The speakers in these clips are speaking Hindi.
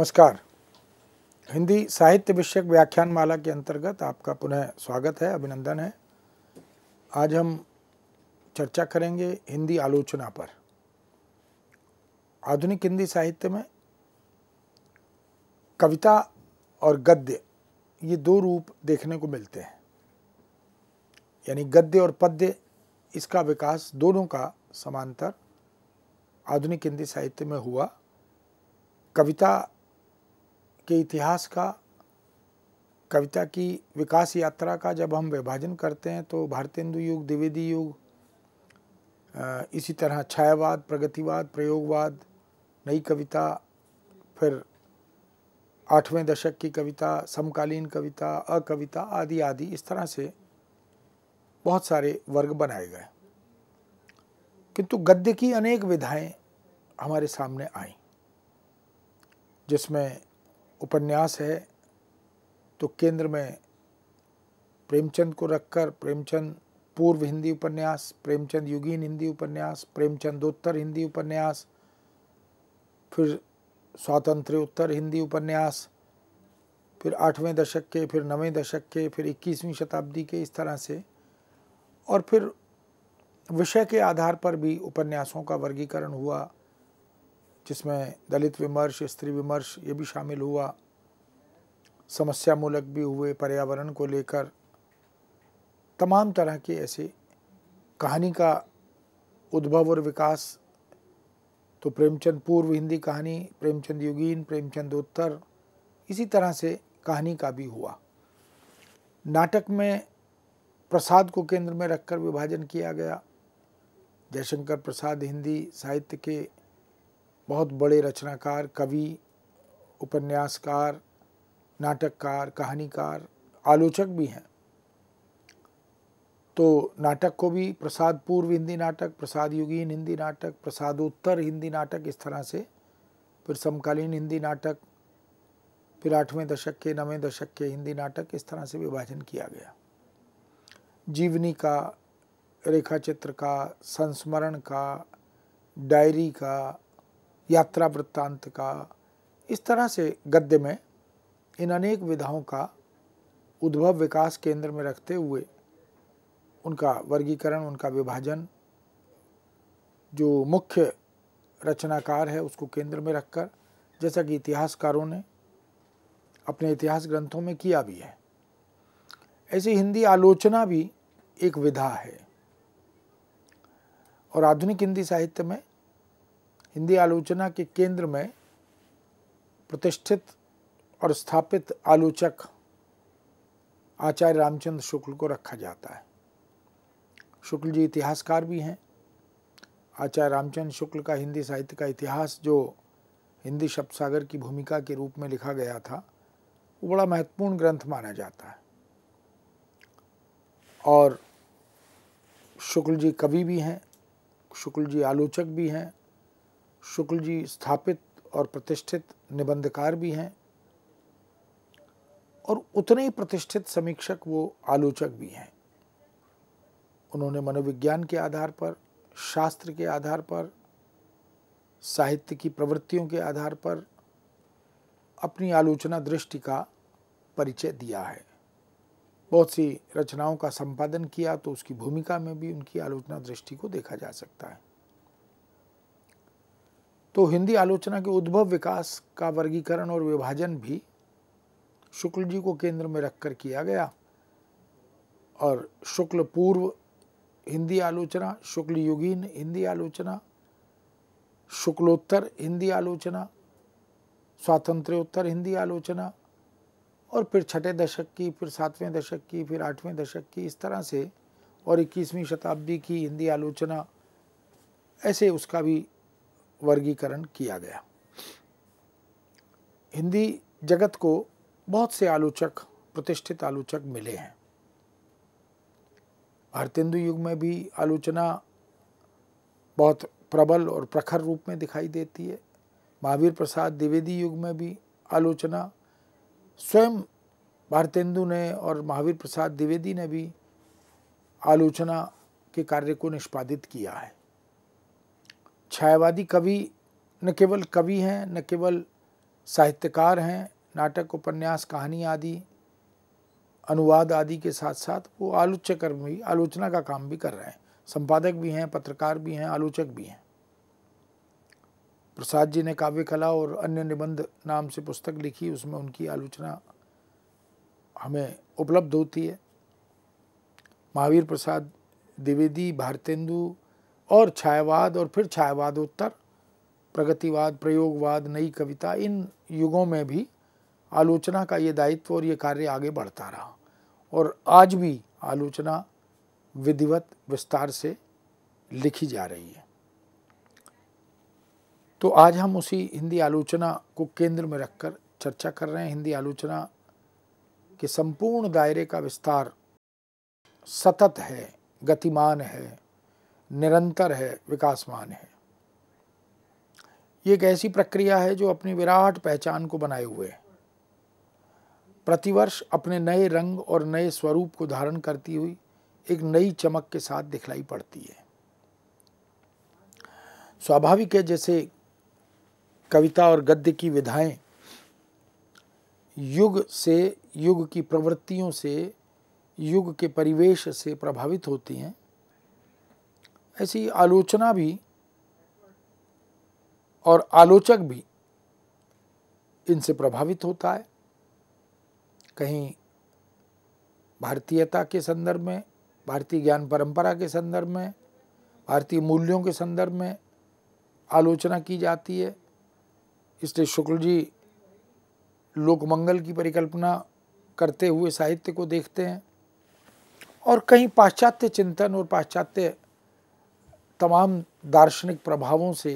नमस्कार हिंदी साहित्य विषयक व्याख्यानमाला के अंतर्गत आपका पुनः स्वागत है अभिनंदन है आज हम चर्चा करेंगे हिंदी आलोचना पर आधुनिक हिंदी साहित्य में कविता और गद्य ये दो रूप देखने को मिलते हैं यानी गद्य और पद्य इसका विकास दोनों का समांतर आधुनिक हिंदी साहित्य में हुआ कविता के इतिहास का कविता की विकास यात्रा का जब हम विभाजन करते हैं तो भारतेंदु युग द्विवेदी युग इसी तरह छायावाद प्रगतिवाद प्रयोगवाद नई कविता फिर आठवें दशक की कविता समकालीन कविता अकविता आदि आदि इस तरह से बहुत सारे वर्ग बनाए गए किंतु गद्य की अनेक विधाएं हमारे सामने आई जिसमें उपन्यास है तो केंद्र में प्रेमचंद को रखकर प्रेमचंद पूर्व हिंदी उपन्यास प्रेमचंद युगीन हिंदी उपन्यास प्रेमचंदोत्तर हिंदी उपन्यास फिर स्वातंत्र्योत्तर हिंदी उपन्यास फिर आठवें दशक के फिर नवें दशक के फिर इक्कीसवीं शताब्दी के इस तरह से और फिर विषय के आधार पर भी उपन्यासों का वर्गीकरण हुआ जिसमें दलित विमर्श स्त्री विमर्श ये भी शामिल हुआ समस्या मूलक भी हुए पर्यावरण को लेकर तमाम तरह के ऐसे कहानी का उद्भव और विकास तो प्रेमचंद पूर्व हिंदी कहानी प्रेमचंद युगीन प्रेमचंद उत्तर इसी तरह से कहानी का भी हुआ नाटक में प्रसाद को केंद्र में रखकर विभाजन किया गया जयशंकर प्रसाद हिंदी साहित्य के बहुत बड़े रचनाकार कवि उपन्यासकार नाटककार कहानीकार आलोचक भी हैं तो नाटक को भी प्रसाद पूर्व हिंदी नाटक प्रसाद युगीन हिंदी नाटक प्रसादोत्तर हिंदी नाटक इस तरह से फिर समकालीन हिंदी नाटक फिर आठवें दशक के नवें दशक के हिंदी नाटक इस तरह से विभाजन किया गया जीवनी का रेखा चित्र का संस्मरण का डायरी का यात्रा वृत्तांत का इस तरह से गद्य में इन अनेक विधाओं का उद्भव विकास केंद्र में रखते हुए उनका वर्गीकरण उनका विभाजन जो मुख्य रचनाकार है उसको केंद्र में रखकर जैसा कि इतिहासकारों ने अपने इतिहास ग्रंथों में किया भी है ऐसी हिंदी आलोचना भी एक विधा है और आधुनिक हिंदी साहित्य में हिंदी आलोचना के केंद्र में प्रतिष्ठित और स्थापित आलोचक आचार्य रामचंद्र शुक्ल को रखा जाता है शुक्ल जी इतिहासकार भी हैं आचार्य रामचंद्र शुक्ल का हिंदी साहित्य का इतिहास जो हिंदी शब्द सागर की भूमिका के रूप में लिखा गया था वो बड़ा महत्वपूर्ण ग्रंथ माना जाता है और शुक्ल जी कवि भी हैं शुक्ल जी आलोचक भी हैं शुक्ल जी स्थापित और प्रतिष्ठित निबंधकार भी हैं और उतने ही प्रतिष्ठित समीक्षक वो आलोचक भी हैं उन्होंने मनोविज्ञान के आधार पर शास्त्र के आधार पर साहित्य की प्रवृत्तियों के आधार पर अपनी आलोचना दृष्टि का परिचय दिया है बहुत सी रचनाओं का संपादन किया तो उसकी भूमिका में भी उनकी आलोचना दृष्टि को देखा जा सकता है तो हिंदी आलोचना के उद्भव विकास का वर्गीकरण और विभाजन भी शुक्ल जी को केंद्र में रखकर किया गया और शुक्ल पूर्व हिंदी आलोचना शुक्ल युगीन हिंदी आलोचना शुक्लोत्तर हिंदी आलोचना स्वातंत्र्योत्तर हिंदी आलोचना और फिर छठे दशक की फिर सातवें दशक की फिर आठवें दशक की इस तरह से और इक्कीसवीं शताब्दी की हिंदी आलोचना ऐसे उसका भी वर्गीकरण किया गया हिंदी जगत को बहुत से आलोचक प्रतिष्ठित आलोचक मिले हैं भारतेंदु युग में भी आलोचना बहुत प्रबल और प्रखर रूप में दिखाई देती है महावीर प्रसाद द्विवेदी युग में भी आलोचना स्वयं भारतेंदु ने और महावीर प्रसाद द्विवेदी ने भी आलोचना के कार्य को निष्पादित किया है छायावादी कवि न केवल कवि हैं न केवल साहित्यकार हैं नाटक उपन्यास कहानी आदि अनुवाद आदि के साथ साथ वो आलोचक भी आलोचना का काम भी कर रहे हैं संपादक भी हैं पत्रकार भी हैं आलोचक भी हैं प्रसाद जी ने काव्य कला और अन्य निबंध नाम से पुस्तक लिखी उसमें उनकी आलोचना हमें उपलब्ध होती है महावीर प्रसाद द्विवेदी भारतेंदु और छायावाद और फिर छायावादोत्तर प्रगतिवाद प्रयोगवाद नई कविता इन युगों में भी आलोचना का ये दायित्व और ये कार्य आगे बढ़ता रहा और आज भी आलोचना विधिवत विस्तार से लिखी जा रही है तो आज हम उसी हिंदी आलोचना को केंद्र में रखकर चर्चा कर रहे हैं हिंदी आलोचना के संपूर्ण दायरे का विस्तार सतत है गतिमान है निरंतर है विकासमान है ये एक ऐसी प्रक्रिया है जो अपनी विराट पहचान को बनाए हुए है प्रतिवर्ष अपने नए रंग और नए स्वरूप को धारण करती हुई एक नई चमक के साथ दिखलाई पड़ती है स्वाभाविक है जैसे कविता और गद्य की विधाएं युग से युग की प्रवृत्तियों से युग के परिवेश से प्रभावित होती हैं ऐसी आलोचना भी और आलोचक भी इनसे प्रभावित होता है कहीं भारतीयता के संदर्भ में भारतीय ज्ञान परंपरा के संदर्भ में भारतीय मूल्यों के संदर्भ में आलोचना की जाती है इसलिए शुक्ल जी लोकमंगल की परिकल्पना करते हुए साहित्य को देखते हैं और कहीं पाश्चात्य चिंतन और पाश्चात्य तमाम दार्शनिक प्रभावों से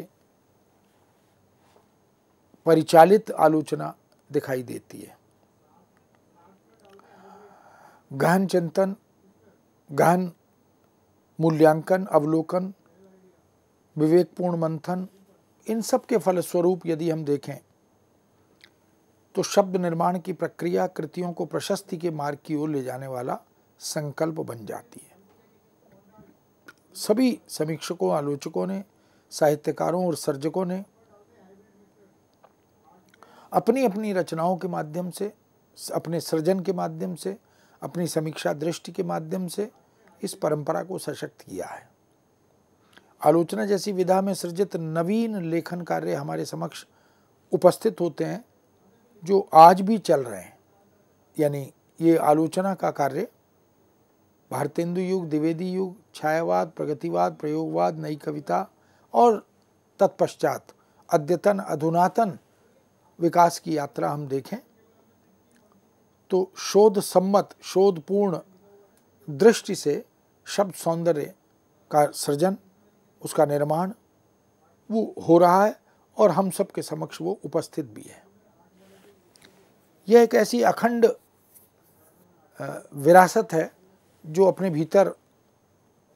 परिचालित आलोचना दिखाई देती है गहन चिंतन गहन मूल्यांकन अवलोकन विवेकपूर्ण मंथन इन सब के फलस्वरूप यदि हम देखें तो शब्द निर्माण की प्रक्रिया कृतियों को प्रशस्ति के मार्ग की ओर ले जाने वाला संकल्प बन जाती है सभी समीक्षकों आलोचकों ने साहित्यकारों और सर्जकों ने अपनी अपनी रचनाओं के माध्यम से अपने सृजन के माध्यम से अपनी समीक्षा दृष्टि के माध्यम से इस परंपरा को सशक्त किया है आलोचना जैसी विधा में सृजित नवीन लेखन कार्य हमारे समक्ष उपस्थित होते हैं जो आज भी चल रहे हैं यानी ये आलोचना का कार्य भारतेंदु युग द्विवेदी युग छायावाद प्रगतिवाद प्रयोगवाद नई कविता और तत्पश्चात अद्यतन अधुनातन विकास की यात्रा हम देखें तो शोध सम्मत शोधपूर्ण दृष्टि से शब्द सौंदर्य का सृजन उसका निर्माण वो हो रहा है और हम सब के समक्ष वो उपस्थित भी है यह एक ऐसी अखंड विरासत है जो अपने भीतर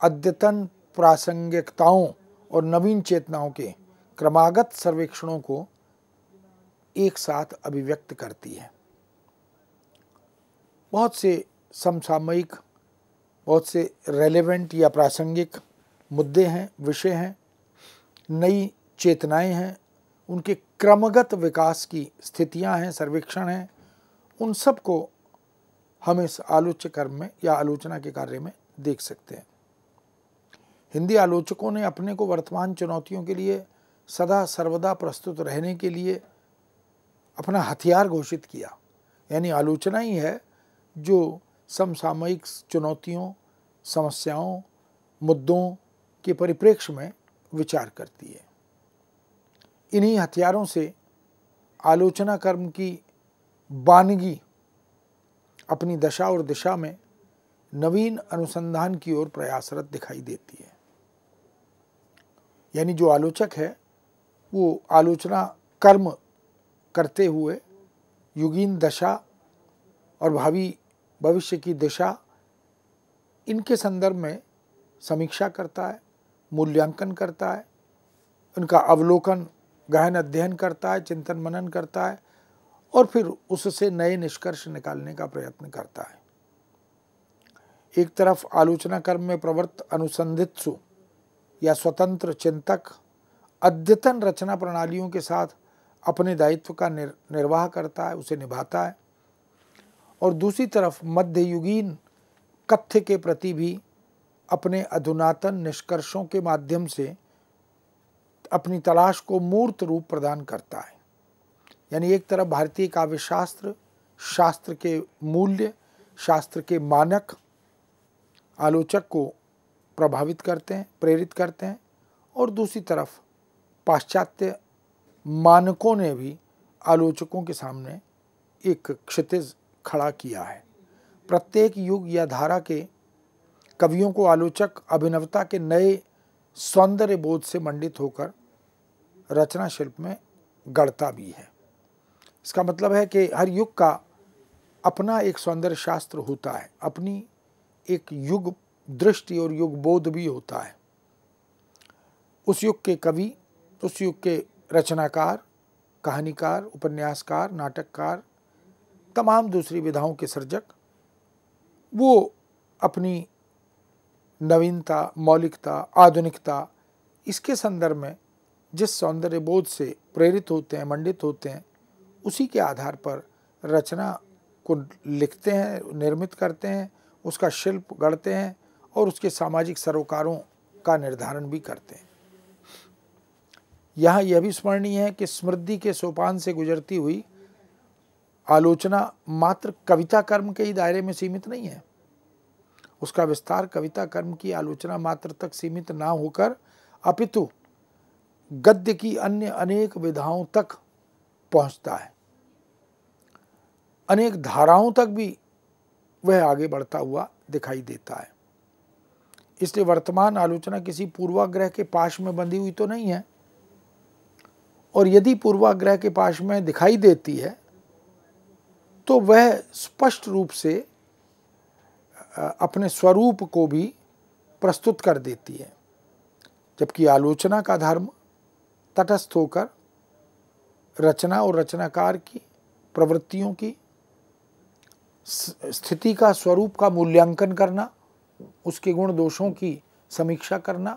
अद्यतन प्रासंगिकताओं और नवीन चेतनाओं के क्रमागत सर्वेक्षणों को एक साथ अभिव्यक्त करती है बहुत से समसामयिक बहुत से रेलेवेंट या प्रासंगिक मुद्दे हैं विषय हैं नई चेतनाएं हैं उनके क्रमगत विकास की स्थितियां हैं सर्वेक्षण हैं उन सबको हम इस आलोच्य कर्म में या आलोचना के कार्य में देख सकते हैं हिंदी आलोचकों ने अपने को वर्तमान चुनौतियों के लिए सदा सर्वदा प्रस्तुत रहने के लिए अपना हथियार घोषित किया यानी आलोचना ही है जो समसामयिक चुनौतियों समस्याओं मुद्दों के परिप्रेक्ष्य में विचार करती है इन्हीं हथियारों से आलोचना कर्म की बानगी अपनी दशा और दिशा में नवीन अनुसंधान की ओर प्रयासरत दिखाई देती है यानी जो आलोचक है वो आलोचना कर्म करते हुए युगीन दशा और भावी भविष्य की दिशा इनके संदर्भ में समीक्षा करता है मूल्यांकन करता है उनका अवलोकन गहन अध्ययन करता है चिंतन मनन करता है और फिर उससे नए निष्कर्ष निकालने का प्रयत्न करता है एक तरफ आलोचना कर्म में प्रवृत्त अनुसंधित या स्वतंत्र चिंतक अद्यतन रचना प्रणालियों के साथ अपने दायित्व का निर, निर्वाह करता है उसे निभाता है और दूसरी तरफ मध्ययुगीन कथ्य के प्रति भी अपने अधुनातन निष्कर्षों के माध्यम से अपनी तलाश को मूर्त रूप प्रदान करता है यानी एक तरफ भारतीय काव्य शास्त्र शास्त्र के मूल्य शास्त्र के मानक आलोचक को प्रभावित करते हैं प्रेरित करते हैं और दूसरी तरफ पाश्चात्य मानकों ने भी आलोचकों के सामने एक क्षितिज खड़ा किया है प्रत्येक युग या धारा के कवियों को आलोचक अभिनवता के नए सौंदर्य बोध से मंडित होकर रचना शिल्प में गढ़ता भी है इसका मतलब है कि हर युग का अपना एक सौंदर्य शास्त्र होता है अपनी एक युग दृष्टि और युग बोध भी होता है उस युग के कवि उस युग के रचनाकार कहानीकार उपन्यासकार नाटककार तमाम दूसरी विधाओं के सर्जक वो अपनी नवीनता मौलिकता आधुनिकता इसके संदर्भ में जिस सौंदर्य बोध से प्रेरित होते हैं मंडित होते हैं उसी के आधार पर रचना को लिखते हैं निर्मित करते हैं उसका शिल्प गढ़ते हैं और उसके सामाजिक सरोकारों का निर्धारण भी करते हैं यहाँ यह भी स्मरणीय है कि समृद्धि के सोपान से गुजरती हुई आलोचना मात्र कविता कर्म के ही दायरे में सीमित नहीं है उसका विस्तार कविता कर्म की आलोचना मात्र तक सीमित ना होकर अपितु गद्य की अन्य अनेक विधाओं तक पहुंचता है अनेक धाराओं तक भी वह आगे बढ़ता हुआ दिखाई देता है इसलिए वर्तमान आलोचना किसी पूर्वाग्रह के पाश में बंधी हुई तो नहीं है और यदि पूर्वाग्रह के पाश में दिखाई देती है तो वह स्पष्ट रूप से अपने स्वरूप को भी प्रस्तुत कर देती है जबकि आलोचना का धर्म तटस्थ होकर रचना और रचनाकार की प्रवृत्तियों की स्थिति का स्वरूप का मूल्यांकन करना उसके गुण दोषों की समीक्षा करना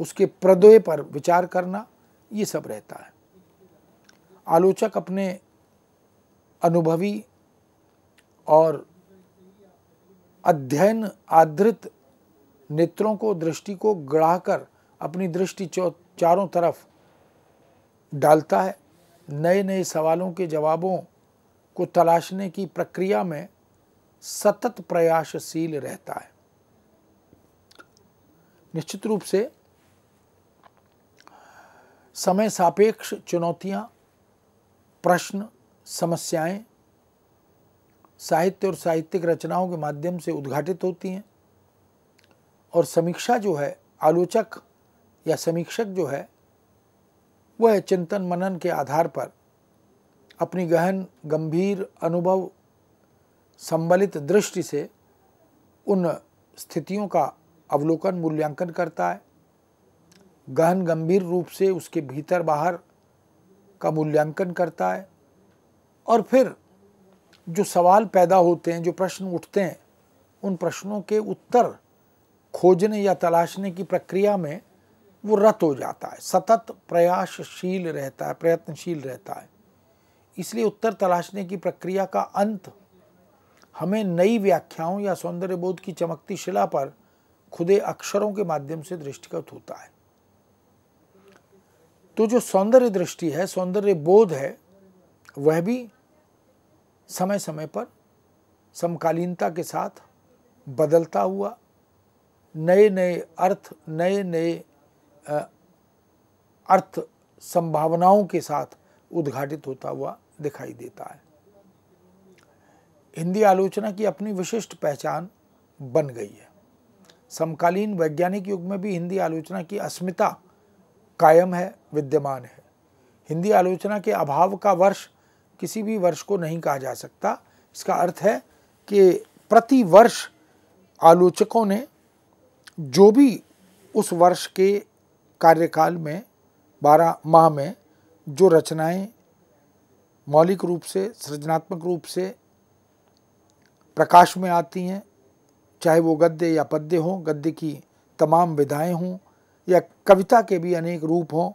उसके प्रदय पर विचार करना ये सब रहता है आलोचक अपने अनुभवी और अध्ययन आधृत नेत्रों को दृष्टि को गढ़ाकर अपनी दृष्टि चारों तरफ डालता है नए नए सवालों के जवाबों को तलाशने की प्रक्रिया में सतत प्रयासशील रहता है निश्चित रूप से समय सापेक्ष चुनौतियां प्रश्न समस्याएं साहित्य और साहित्यिक रचनाओं के माध्यम से उद्घाटित होती हैं और समीक्षा जो है आलोचक या समीक्षक जो है वह चिंतन मनन के आधार पर अपनी गहन गंभीर अनुभव संबलित दृष्टि से उन स्थितियों का अवलोकन मूल्यांकन करता है गहन गंभीर रूप से उसके भीतर बाहर का मूल्यांकन करता है और फिर जो सवाल पैदा होते हैं जो प्रश्न उठते हैं उन प्रश्नों के उत्तर खोजने या तलाशने की प्रक्रिया में वो रत हो जाता है सतत प्रयासशील रहता है प्रयत्नशील रहता है इसलिए उत्तर तलाशने की प्रक्रिया का अंत हमें नई व्याख्याओं या सौंदर्य बोध की चमकती शिला पर खुदे अक्षरों के माध्यम से दृष्टिगत होता है तो जो सौंदर्य दृष्टि है सौंदर्य बोध है वह भी समय समय पर समकालीनता के साथ बदलता हुआ नए नए अर्थ नए नए अर्थ संभावनाओं के साथ उद्घाटित होता हुआ दिखाई देता है हिंदी आलोचना की अपनी विशिष्ट पहचान बन गई है समकालीन वैज्ञानिक युग में भी हिंदी आलोचना की अस्मिता कायम है विद्यमान है हिंदी आलोचना के अभाव का वर्ष किसी भी वर्ष को नहीं कहा जा सकता इसका अर्थ है कि प्रति वर्ष आलोचकों ने जो भी उस वर्ष के कार्यकाल में बारह माह में जो रचनाएं मौलिक रूप से सृजनात्मक रूप से प्रकाश में आती हैं चाहे वो गद्य या पद्य हों गद्य की तमाम विधाएं हों या कविता के भी अनेक रूप हों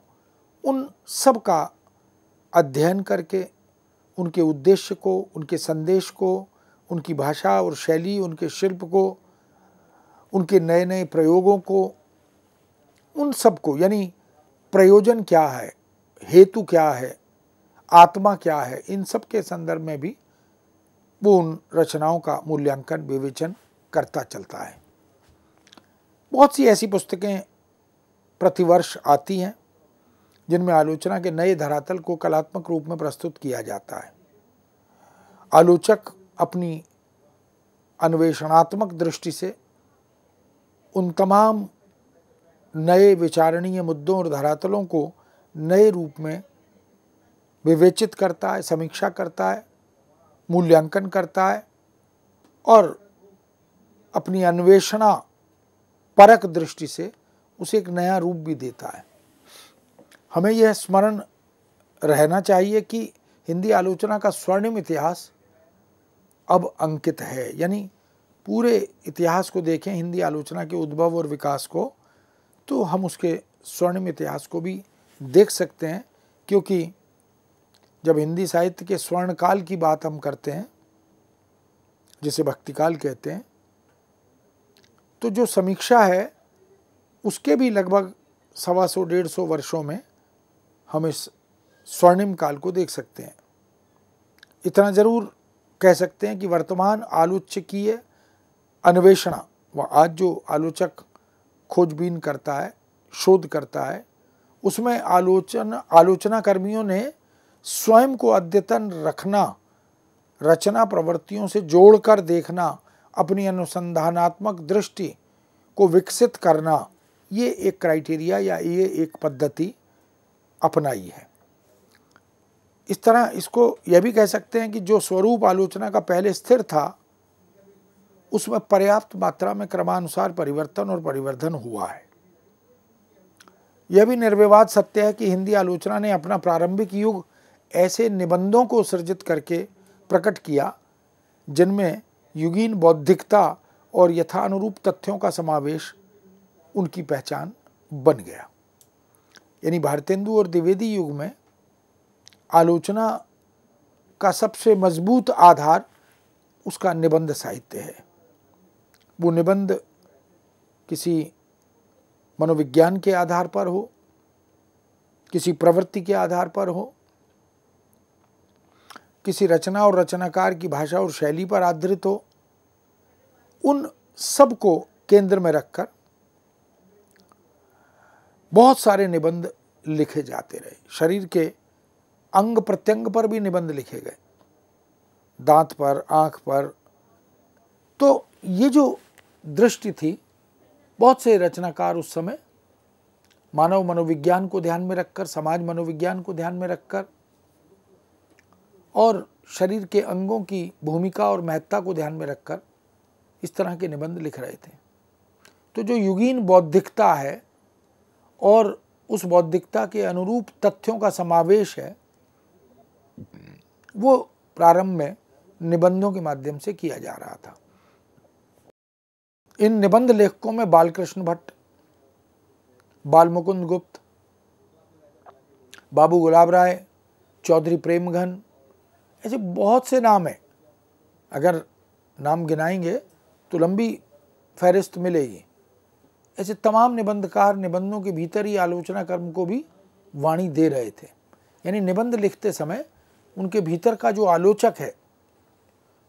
उन सब का अध्ययन करके उनके उद्देश्य को उनके संदेश को उनकी भाषा और शैली उनके शिल्प को उनके नए नए प्रयोगों को उन सब को यानी प्रयोजन क्या है हेतु क्या है आत्मा क्या है इन सब के संदर्भ में भी वो उन रचनाओं का मूल्यांकन विवेचन करता चलता है बहुत सी ऐसी पुस्तकें प्रतिवर्ष आती हैं जिनमें आलोचना के नए धरातल को कलात्मक रूप में प्रस्तुत किया जाता है आलोचक अपनी अन्वेषणात्मक दृष्टि से उन तमाम नए विचारणीय मुद्दों और धरातलों को नए रूप में विवेचित करता है समीक्षा करता है मूल्यांकन करता है और अपनी अन्वेषणा परक दृष्टि से उसे एक नया रूप भी देता है हमें यह स्मरण रहना चाहिए कि हिंदी आलोचना का स्वर्णिम इतिहास अब अंकित है यानी पूरे इतिहास को देखें हिंदी आलोचना के उद्भव और विकास को तो हम उसके स्वर्णिम इतिहास को भी देख सकते हैं क्योंकि जब हिंदी साहित्य के स्वर्ण काल की बात हम करते हैं जिसे भक्तिकाल कहते हैं तो जो समीक्षा है उसके भी लगभग सवा सौ डेढ़ सौ वर्षों में हम इस स्वर्णिम काल को देख सकते हैं इतना ज़रूर कह सकते हैं कि वर्तमान आलोचकीय अन्वेषणा व आज जो आलोचक खोजबीन करता है शोध करता है उसमें आलोचन आलोचना कर्मियों ने स्वयं को अद्यतन रखना रचना प्रवृत्तियों से जोड़कर देखना अपनी अनुसंधानात्मक दृष्टि को विकसित करना ये एक क्राइटेरिया या ये एक पद्धति अपनाई है इस तरह इसको यह भी कह सकते हैं कि जो स्वरूप आलोचना का पहले स्थिर था उसमें पर्याप्त मात्रा में क्रमानुसार परिवर्तन और परिवर्धन हुआ है यह भी निर्विवाद सत्य है कि हिंदी आलोचना ने अपना प्रारंभिक युग ऐसे निबंधों को सृजित करके प्रकट किया जिनमें युगीन बौद्धिकता और यथानुरूप तथ्यों का समावेश उनकी पहचान बन गया यानी भारतेंदु और द्विवेदी युग में आलोचना का सबसे मजबूत आधार उसका निबंध साहित्य है वो निबंध किसी मनोविज्ञान के आधार पर हो किसी प्रवृत्ति के आधार पर हो किसी रचना और रचनाकार की भाषा और शैली पर आधारित हो उन सब को केंद्र में रखकर बहुत सारे निबंध लिखे जाते रहे शरीर के अंग प्रत्यंग पर भी निबंध लिखे गए दांत पर आंख पर तो ये जो दृष्टि थी बहुत से रचनाकार उस समय मानव मनोविज्ञान को ध्यान में रखकर समाज मनोविज्ञान को ध्यान में रखकर और शरीर के अंगों की भूमिका और महत्ता को ध्यान में रखकर इस तरह के निबंध लिख रहे थे तो जो युगीन बौद्धिकता है और उस बौद्धिकता के अनुरूप तथ्यों का समावेश है वो प्रारंभ में निबंधों के माध्यम से किया जा रहा था इन निबंध लेखकों में बालकृष्ण भट्ट बालमुकुंद गुप्त बाबू गुलाब राय चौधरी प्रेमघन ऐसे बहुत से नाम हैं अगर नाम गिनाएंगे तो लंबी फहरिस्त मिलेगी ऐसे तमाम निबंधकार निबंधों के भीतर ही आलोचना कर्म को भी वाणी दे रहे थे यानी निबंध लिखते समय उनके भीतर का जो आलोचक है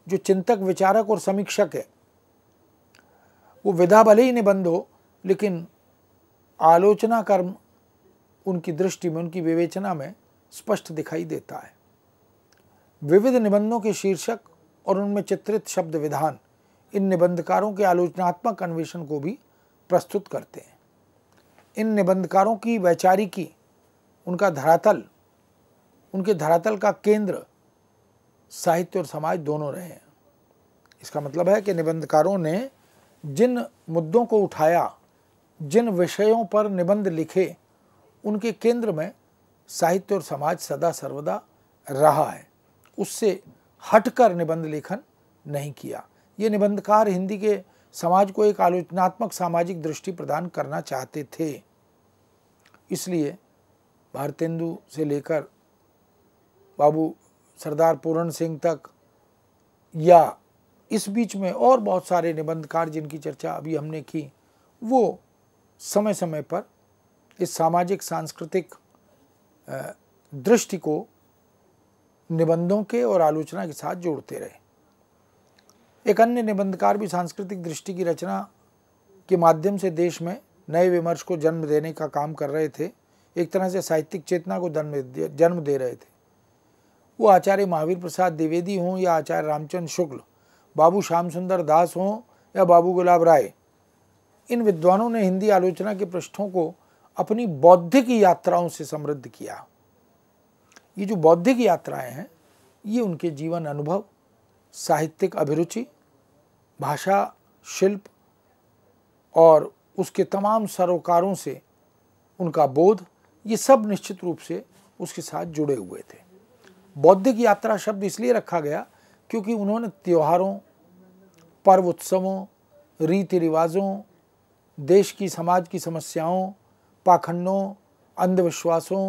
जो चिंतक विचारक और समीक्षक है वो विधा भले ही निबंध हो लेकिन आलोचना कर्म उनकी दृष्टि में उनकी विवेचना में स्पष्ट दिखाई देता है विविध निबंधों के शीर्षक और उनमें चित्रित शब्द विधान इन निबंधकारों के आलोचनात्मक अन्वेषण को भी प्रस्तुत करते हैं इन निबंधकारों की वैचारिकी उनका धरातल उनके धरातल का केंद्र साहित्य और समाज दोनों रहे हैं इसका मतलब है कि निबंधकारों ने जिन मुद्दों को उठाया जिन विषयों पर निबंध लिखे उनके केंद्र में साहित्य और समाज सदा सर्वदा रहा है उससे हटकर निबंध लेखन नहीं किया ये निबंधकार हिंदी के समाज को एक आलोचनात्मक सामाजिक दृष्टि प्रदान करना चाहते थे इसलिए भारतेंदु से लेकर बाबू सरदार पूरण सिंह तक या इस बीच में और बहुत सारे निबंधकार जिनकी चर्चा अभी हमने की वो समय समय पर इस सामाजिक सांस्कृतिक दृष्टि को निबंधों के और आलोचना के साथ जोड़ते रहे एक अन्य निबंधकार भी सांस्कृतिक दृष्टि की रचना के माध्यम से देश में नए विमर्श को जन्म देने का काम कर रहे थे एक तरह से साहित्यिक चेतना को जन्म दे रहे थे वो आचार्य महावीर प्रसाद द्विवेदी हों या आचार्य रामचंद्र शुक्ल बाबू श्याम सुंदर दास हों या बाबू गुलाब राय इन विद्वानों ने हिंदी आलोचना के पृष्ठों को अपनी बौद्धिक यात्राओं से समृद्ध किया ये जो बौद्धिक यात्राएं हैं ये उनके जीवन अनुभव साहित्यिक अभिरुचि भाषा शिल्प और उसके तमाम सरोकारों से उनका बोध ये सब निश्चित रूप से उसके साथ जुड़े हुए थे बौद्धिक यात्रा शब्द इसलिए रखा गया क्योंकि उन्होंने त्योहारों पर्व उत्सवों रीति रिवाजों देश की समाज की समस्याओं पाखंडों अंधविश्वासों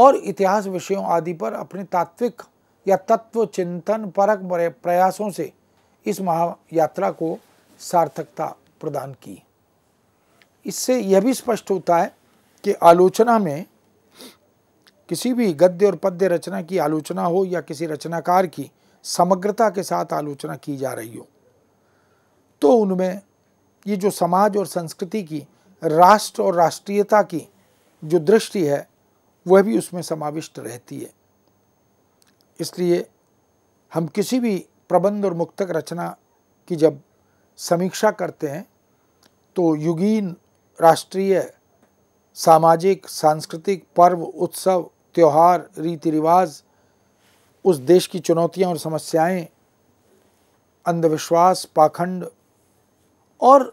और इतिहास विषयों आदि पर अपने तात्विक या तत्व चिंतन परक प्रयासों से इस महायात्रा को सार्थकता प्रदान की इससे यह भी स्पष्ट होता है कि आलोचना में किसी भी गद्य और पद्य रचना की आलोचना हो या किसी रचनाकार की समग्रता के साथ आलोचना की जा रही हो तो उनमें ये जो समाज और संस्कृति की राष्ट्र और राष्ट्रीयता की जो दृष्टि है वह भी उसमें समाविष्ट रहती है इसलिए हम किसी भी प्रबंध और मुक्तक रचना की जब समीक्षा करते हैं तो युगीन राष्ट्रीय सामाजिक सांस्कृतिक पर्व उत्सव त्यौहार रीति रिवाज उस देश की चुनौतियां और समस्याएं अंधविश्वास पाखंड और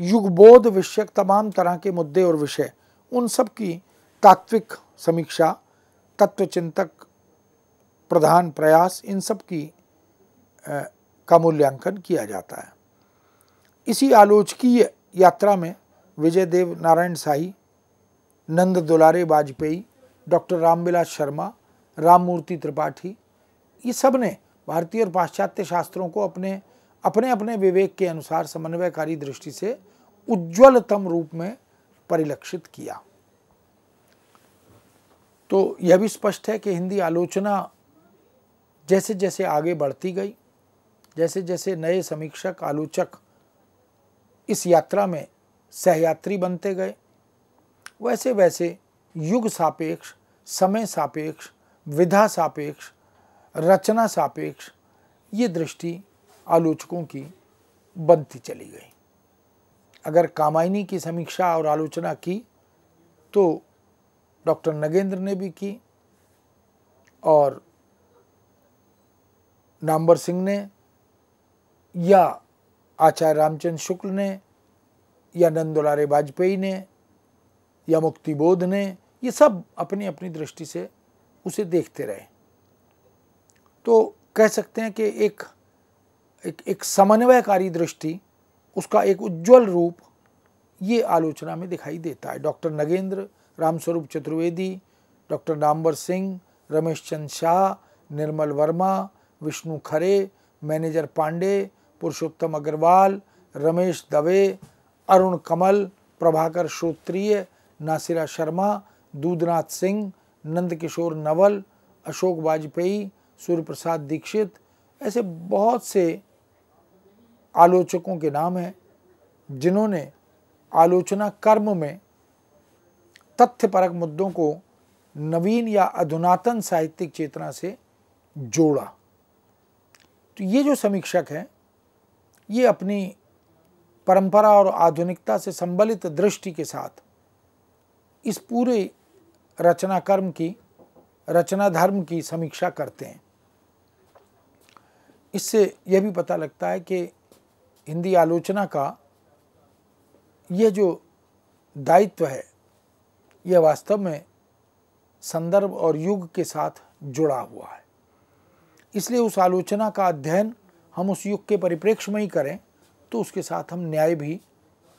युगबोध विषयक तमाम तरह के मुद्दे और विषय उन सब की तात्विक समीक्षा तत्वचिंतक प्रधान प्रयास इन सब की आ, का मूल्यांकन किया जाता है इसी आलोचकीय यात्रा में विजय देव नारायण साई नंद दुलारे वाजपेयी डॉक्टर रामविलास शर्मा राममूर्ति त्रिपाठी ये सब ने भारतीय और पाश्चात्य शास्त्रों को अपने अपने अपने विवेक के अनुसार समन्वयकारी दृष्टि से उज्ज्वलतम रूप में परिलक्षित किया तो यह भी स्पष्ट है कि हिंदी आलोचना जैसे जैसे आगे बढ़ती गई जैसे जैसे नए समीक्षक आलोचक इस यात्रा में सहयात्री बनते गए वैसे वैसे युग सापेक्ष समय सापेक्ष विधा सापेक्ष रचना सापेक्ष ये दृष्टि आलोचकों की बनती चली गई अगर कामायनी की समीक्षा और आलोचना की तो डॉक्टर नगेंद्र ने भी की और नाम्बर सिंह ने या आचार्य रामचंद्र शुक्ल ने या नंदोलारे वाजपेयी ने या मुक्तिबोध ने ये सब अपनी अपनी दृष्टि से उसे देखते रहे तो कह सकते हैं कि एक एक, एक समन्वयकारी दृष्टि उसका एक उज्जवल रूप ये आलोचना में दिखाई देता है doctor Nagendra Ramswaroop Chaturvedi doctor Namvar Singh Ramesh Chand Shah Nirmal Verma Vishnu Khare Manager Pandey Purushottam Agrawal Ramesh Dave Arun Kamal Prabhakar Shrotriya Nasira Sharma Dudhnath Singh Nandkishore Naval Ashok Vajpayee सूर्य प्रसाद दीक्षित ऐसे बहुत से आलोचकों के नाम हैं जिन्होंने आलोचना कर्म में तथ्यपरक मुद्दों को नवीन या अधुनातन साहित्यिक चेतना से जोड़ा तो ये जो समीक्षक हैं ये अपनी परंपरा और आधुनिकता से संबलित दृष्टि के साथ इस पूरे रचना कर्म की रचना धर्म की समीक्षा करते हैं इससे यह भी पता लगता है कि हिंदी आलोचना का यह जो दायित्व है यह वास्तव में संदर्भ और युग के साथ जुड़ा हुआ है इसलिए उस आलोचना का अध्ययन हम उस युग के परिप्रेक्ष्य में ही करें तो उसके साथ हम न्याय भी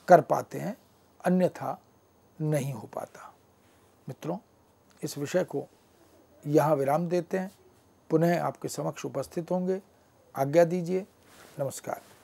कर पाते हैं अन्यथा नहीं हो पाता मित्रों इस विषय को यहाँ विराम देते हैं पुनः आपके समक्ष उपस्थित होंगे आज्ञा दीजिए नमस्कार